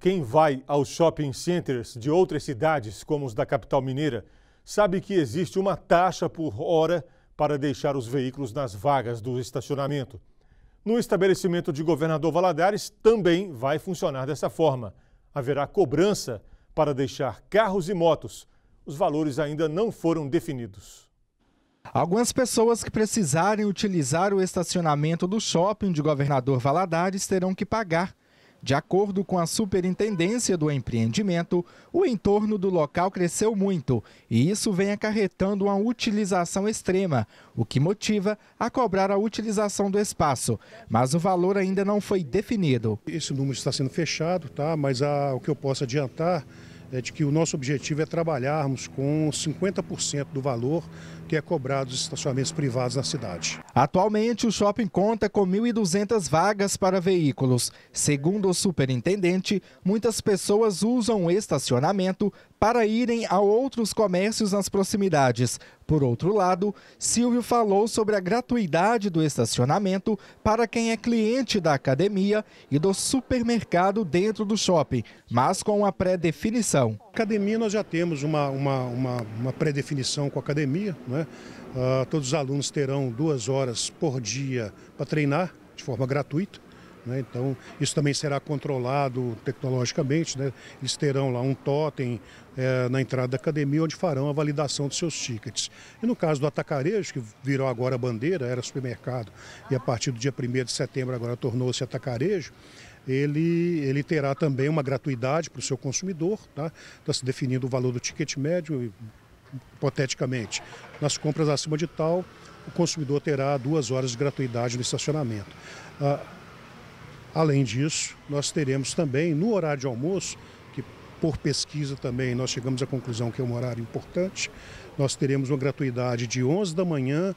Quem vai aos shopping centers de outras cidades, como os da capital mineira, sabe que existe uma taxa por hora para deixar os veículos nas vagas do estacionamento. No estabelecimento de Governador Valadares também vai funcionar dessa forma. Haverá cobrança para deixar carros e motos. Os valores ainda não foram definidos. Algumas pessoas que precisarem utilizar o estacionamento do shopping de Governador Valadares terão que pagar de acordo com a superintendência do empreendimento, o entorno do local cresceu muito e isso vem acarretando uma utilização extrema, o que motiva a cobrar a utilização do espaço. Mas o valor ainda não foi definido. Esse número está sendo fechado, tá? mas a, o que eu posso adiantar é de que o nosso objetivo é trabalharmos com 50% do valor que é cobrado dos estacionamentos privados na cidade. Atualmente, o shopping conta com 1.200 vagas para veículos. Segundo o superintendente, muitas pessoas usam o estacionamento para irem a outros comércios nas proximidades. Por outro lado, Silvio falou sobre a gratuidade do estacionamento para quem é cliente da academia e do supermercado dentro do shopping, mas com uma pré-definição. Academia nós já temos uma, uma, uma, uma pré-definição com a academia, né? Uh, todos os alunos terão duas horas por dia para treinar de forma gratuita. Né? Então, isso também será controlado tecnologicamente. Né? Eles terão lá um totem é, na entrada da academia, onde farão a validação dos seus tickets. E no caso do atacarejo, que virou agora bandeira, era supermercado, e a partir do dia 1 de setembro agora tornou-se atacarejo, ele, ele terá também uma gratuidade para o seu consumidor, tá? está tá se definindo o valor do ticket médio, hipoteticamente. Nas compras acima de tal, o consumidor terá duas horas de gratuidade no estacionamento. Ah, Além disso, nós teremos também, no horário de almoço, que por pesquisa também nós chegamos à conclusão que é um horário importante, nós teremos uma gratuidade de 11 da manhã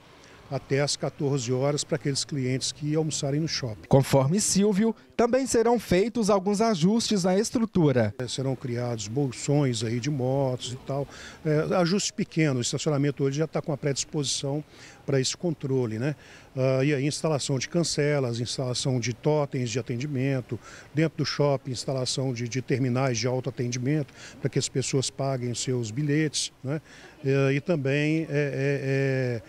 até às 14 horas para aqueles clientes que almoçarem no shopping. Conforme Silvio, também serão feitos alguns ajustes na estrutura. É, serão criados bolsões aí de motos e tal, é, ajustes pequenos. O estacionamento hoje já está com a predisposição para esse controle, né? Ah, e aí instalação de cancelas, instalação de totens de atendimento, dentro do shopping instalação de, de terminais de autoatendimento para que as pessoas paguem seus bilhetes, né? É, e também é, é, é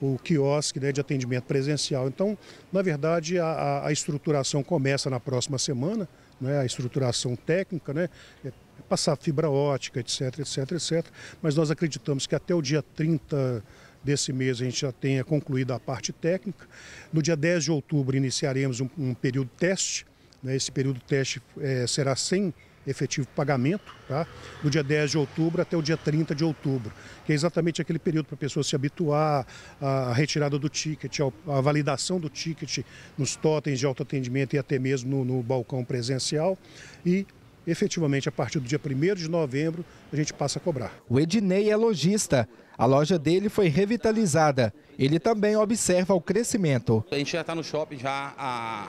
o quiosque né, de atendimento presencial. Então, na verdade, a, a estruturação começa na próxima semana, né, a estruturação técnica, né, é passar fibra ótica, etc, etc, etc. Mas nós acreditamos que até o dia 30 desse mês a gente já tenha concluído a parte técnica. No dia 10 de outubro iniciaremos um, um período teste. Né, esse período teste é, será sem efetivo pagamento, tá? do dia 10 de outubro até o dia 30 de outubro, que é exatamente aquele período para a pessoa se habituar à retirada do ticket, à validação do ticket nos totens de autoatendimento e até mesmo no, no balcão presencial e efetivamente a partir do dia 1 de novembro a gente passa a cobrar. O Ednei é lojista. A loja dele foi revitalizada. Ele também observa o crescimento. A gente já está no shopping já há a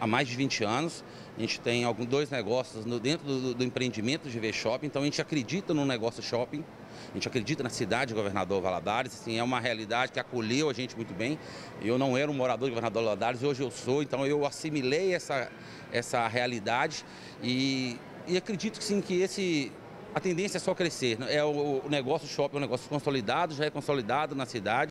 há mais de 20 anos. A gente tem alguns dois negócios no, dentro do, do empreendimento de V-Shopping, então a gente acredita no negócio shopping, a gente acredita na cidade de Governador Valadares, assim, é uma realidade que acolheu a gente muito bem. Eu não era um morador de Governador Valadares, hoje eu sou, então eu assimilei essa, essa realidade e, e acredito sim que esse a tendência é só crescer. Né? É o, o negócio shopping, é um negócio consolidado, já é consolidado na cidade.